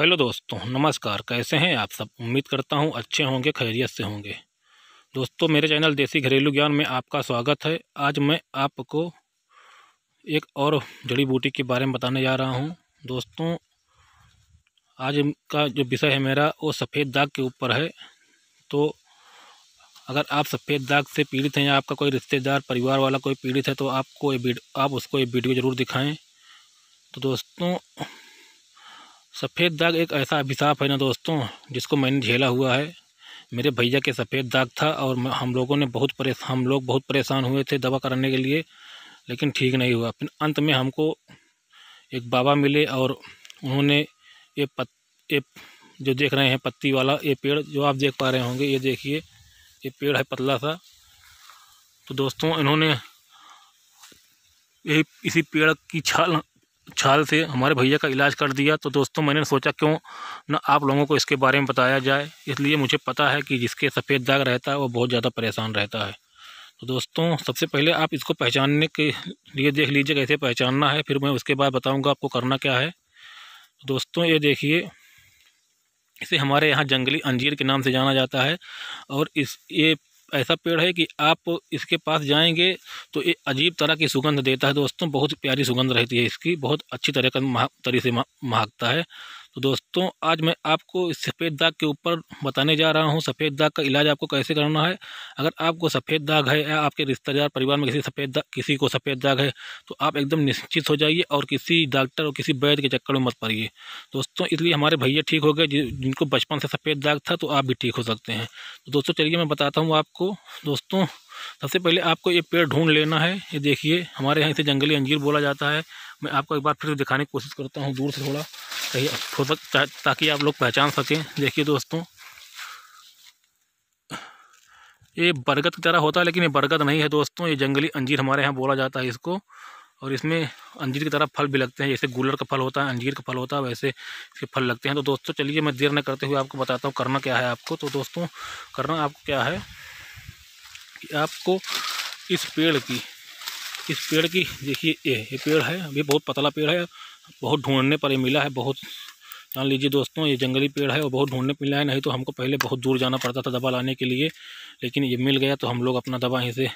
hello दोस्तों नमस्कार कैसे हैं आप सब उम्मीद करता हूं अच्छे होंगे खैरियत से होंगे दोस्तों मेरे चैनल देसी घरेलू ज्ञान में आपका स्वागत है आज मैं आपको एक और जड़ी बूटी के बारे में बताने जा रहा हूं दोस्तों आज का जो विषय है मेरा वो सफ़ेद दाग के ऊपर है तो अगर आप सफ़ेद दाग से पीड़ित हैं या आपका कोई रिश्तेदार परिवार वाला कोई पीड़ित है तो आपको आप उसको ये वीडियो ज़रूर दिखाएँ तो दोस्तों सफ़ेद दाग एक ऐसा अभिशाप है ना दोस्तों जिसको मैंने झेला हुआ है मेरे भैया के सफ़ेद दाग था और हम लोगों ने बहुत परेशान हम लोग बहुत परेशान हुए थे दवा कराने के लिए लेकिन ठीक नहीं हुआ फिर अंत में हमको एक बाबा मिले और उन्होंने ये पत ये जो देख रहे हैं पत्ती वाला ये पेड़ जो आप देख पा रहे होंगे ये देखिए ये पेड़ है पतला सा तो दोस्तों इन्होंने ये इसी पेड़ की छाल छाल से हमारे भैया का इलाज कर दिया तो दोस्तों मैंने सोचा क्यों ना आप लोगों को इसके बारे में बताया जाए इसलिए मुझे पता है कि जिसके सफ़ेद दाग रहता है वो बहुत ज़्यादा परेशान रहता है तो दोस्तों सबसे पहले आप इसको पहचानने के लिए देख लीजिए कैसे पहचानना है फिर मैं उसके बाद बताऊँगा आपको करना क्या है तो दोस्तों ये देखिए इसे हमारे यहाँ जंगली अंजीर के नाम से जाना जाता है और इस ये ऐसा पेड़ है कि आप इसके पास जाएंगे तो ये अजीब तरह की सुगंध देता है दोस्तों बहुत प्यारी सुगंध रहती है इसकी बहुत अच्छी तरह का महा तरी से महकता है तो दोस्तों आज मैं आपको इस सफ़ेद दाग के ऊपर बताने जा रहा हूँ सफ़ेद दाग का इलाज आपको कैसे करना है अगर आपको सफ़ेद दाग है या आपके रिश्तेदार परिवार में किसी सफ़ेद दाग किसी को सफ़ेद दाग है तो आप एकदम निश्चित हो जाइए और किसी डॉक्टर और किसी वैद्य के चक्कर में मत पड़िए दोस्तों इसलिए हमारे भैया ठीक हो गए जिनको बचपन से सफ़ेद दाग था तो आप भी ठीक हो सकते हैं तो दोस्तों चलिए मैं बताता हूँ आपको दोस्तों सबसे पहले आपको ये पेड़ ढूंढ लेना है ये देखिए हमारे यहाँ इसे जंगली अंजीर बोला जाता है मैं आपको एक बार फिर दिखाने की कोशिश करता हूँ दूर से थोड़ा कहीं हो सक ताकि आप लोग पहचान सकें देखिए दोस्तों ये बरगद की तरह होता है लेकिन ये बरगद नहीं है दोस्तों ये जंगली अंजीर हमारे यहाँ बोला जाता है इसको और इसमें अंजीर की तरह फल भी लगते हैं जैसे गुलर का फल होता है अंजीर का फल होता है वैसे इसके फल लगते हैं तो दोस्तों चलिए मैं देर न करते हुए आपको बताता हूँ करना क्या है आपको तो दोस्तों करना आपको क्या है कि आपको इस पेड़ की इस पेड़ की देखिए ये ये पेड़ है अभी बहुत पतला पेड़ है बहुत ढूंढने पर ये मिला है बहुत जान लीजिए दोस्तों ये जंगली पेड़ है और बहुत ढूंढने पर मिला है नहीं तो हमको पहले बहुत दूर जाना पड़ता था दवा लाने के लिए लेकिन ये मिल गया तो हम लोग अपना दवा यहीं से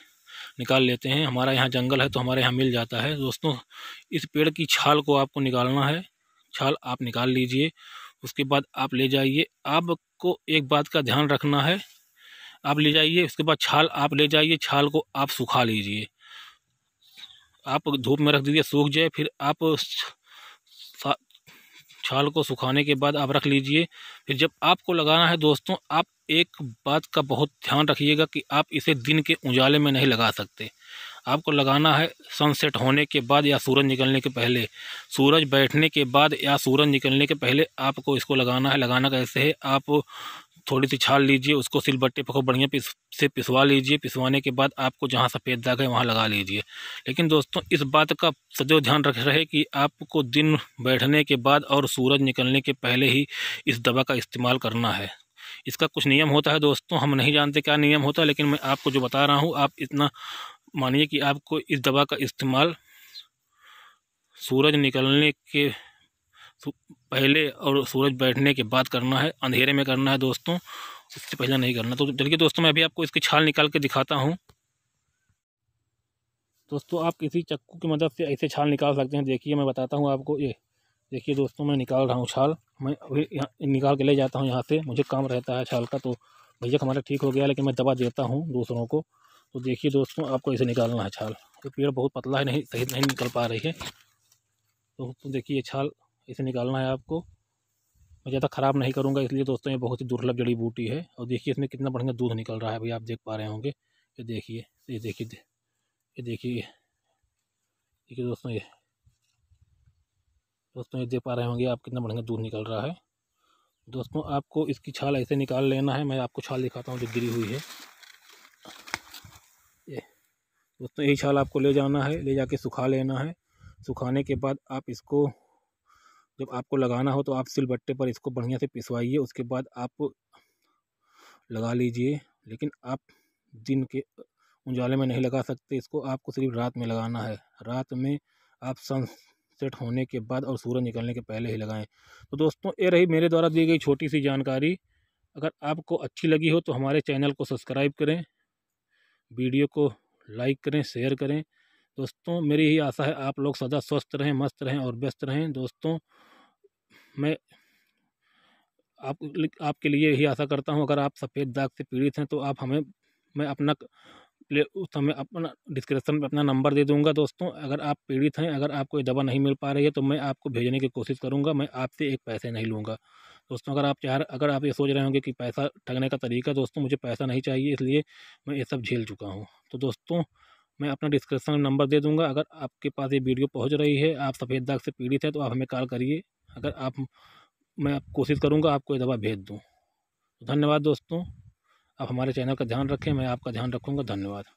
निकाल लेते हैं हमारा यहाँ जंगल है तो हमारे यहाँ मिल जाता है दोस्तों इस पेड़ की छाल को आपको निकालना है छाल आप निकाल लीजिए उसके बाद आप ले जाइए आपको एक बात का ध्यान रखना है आप ले जाइए उसके बाद छाल आप ले जाइए छाल को आप सुखा लीजिए आप धूप में रख दीजिए सूख जाए फिर आप छाल को सुखाने के बाद आप रख लीजिए फिर जब आपको लगाना है दोस्तों आप एक बात का बहुत ध्यान रखिएगा कि आप इसे दिन के उजाले में नहीं लगा सकते आपको लगाना है सनसेट होने के बाद या सूरज निकलने के पहले सूरज बैठने के बाद या सूरज निकलने के पहले आपको इसको लगाना है लगाना कैसे है आप थोड़ी सी छाल लीजिए उसको सिलबट्टे पर खूब बढ़िया पिस से पिसवा लीजिए पिसवाने के बाद आपको जहाँ सफ़ेद दाग है वहाँ लगा लीजिए लेकिन दोस्तों इस बात का सदैव ध्यान रख रहे कि आपको दिन बैठने के बाद और सूरज निकलने के पहले ही इस दवा का इस्तेमाल करना है इसका कुछ नियम होता है दोस्तों हम नहीं जानते क्या नियम होता है लेकिन मैं आपको जो बता रहा हूँ आप इतना मानिए कि आपको इस दवा का इस्तेमाल सूरज निकलने के पहले और सूरज बैठने के बाद करना है अंधेरे में करना है दोस्तों उससे पहले नहीं करना तो चलिए दोस्तों मैं अभी आपको इसकी छाल निकाल के दिखाता हूँ दोस्तों आप किसी चक्कू की मदद से ऐसे छाल निकाल सकते हैं देखिए मैं बताता हूँ आपको ये देखिए दोस्तों मैं निकाल रहा हूँ छाल मैं अभी यहाँ निकाल के ले जाता हूँ यहाँ से मुझे काम रहता है छाल का तो भैया हमारा ठीक हो गया लेकिन मैं दबा देता हूँ दूसरों को तो देखिए दोस्तों आपको ऐसे निकालना है छाल ये पेड़ बहुत पतला है नहीं सही नहीं निकल पा रही है तो, तो देखिए ये छाल इसे निकालना है आपको मैं ज़्यादा ख़राब नहीं करूँगा इसलिए दोस्तों ये बहुत ही दुर्लभ जड़ी बूटी है और देखिए इसमें कितना बढ़िया दूध निकल रहा है भाई आप देख पा रहे होंगे ये देखिए ये देखिए ये देखिए देखिए दोस्तों ये दोस्तों ये देख पा रहे होंगे आप कितना बढ़िया दूध निकल रहा है दोस्तों आपको इसकी छाल ऐसे निकाल लेना है मैं आपको छाल दिखाता हूँ जो गिरी हुई है ये दोस्तों यही छाल आपको ले जाना है ले जाके सुखा लेना है सुखाने के बाद आप इसको जब आपको लगाना हो तो आप सिलबट्टे पर इसको बढ़िया से पिसवाइए उसके बाद आप लगा लीजिए लेकिन आप दिन के उजाले में नहीं लगा सकते इसको आपको सिर्फ रात में लगाना है रात में आप सनसेट होने के बाद और सूरज निकलने के पहले ही लगाएं तो दोस्तों ये रही मेरे द्वारा दी गई छोटी सी जानकारी अगर आपको अच्छी लगी हो तो हमारे चैनल को सब्सक्राइब करें वीडियो को लाइक करें शेयर करें दोस्तों मेरी यही आशा है आप लोग सदा स्वस्थ रहें मस्त रहें और व्यस्त रहें दोस्तों मैं आप आपके लिए यही आशा करता हूँ अगर आप सफ़ेद दाग से पीड़ित हैं तो आप हमें मैं अपना प्ले उस समय अपना डिस्क्रिप्सन में अपना नंबर दे दूंगा दोस्तों अगर आप पीड़ित हैं अगर आपको ये दवा नहीं मिल पा रही है तो मैं आपको भेजने की कोशिश करूंगा मैं आपसे एक पैसे नहीं लूँगा दोस्तों अगर आप चाह अगर आप ये सोच रहे होंगे कि पैसा ठगने का तरीका दोस्तों मुझे पैसा नहीं चाहिए इसलिए मैं ये सब झेल चुका हूँ तो दोस्तों मैं अपना डिस्क्रिप्सन में नंबर दे दूँगा अगर आपके पास ये वीडियो पहुँच रही है आप सफ़ेद दाग से पीड़ित है तो आप हमें कॉल करिए अगर आप मैं कोशिश करूँगा आपको ये दवा भेज दूँ तो धन्यवाद दोस्तों आप हमारे चैनल का ध्यान रखें मैं आपका ध्यान रखूँगा धन्यवाद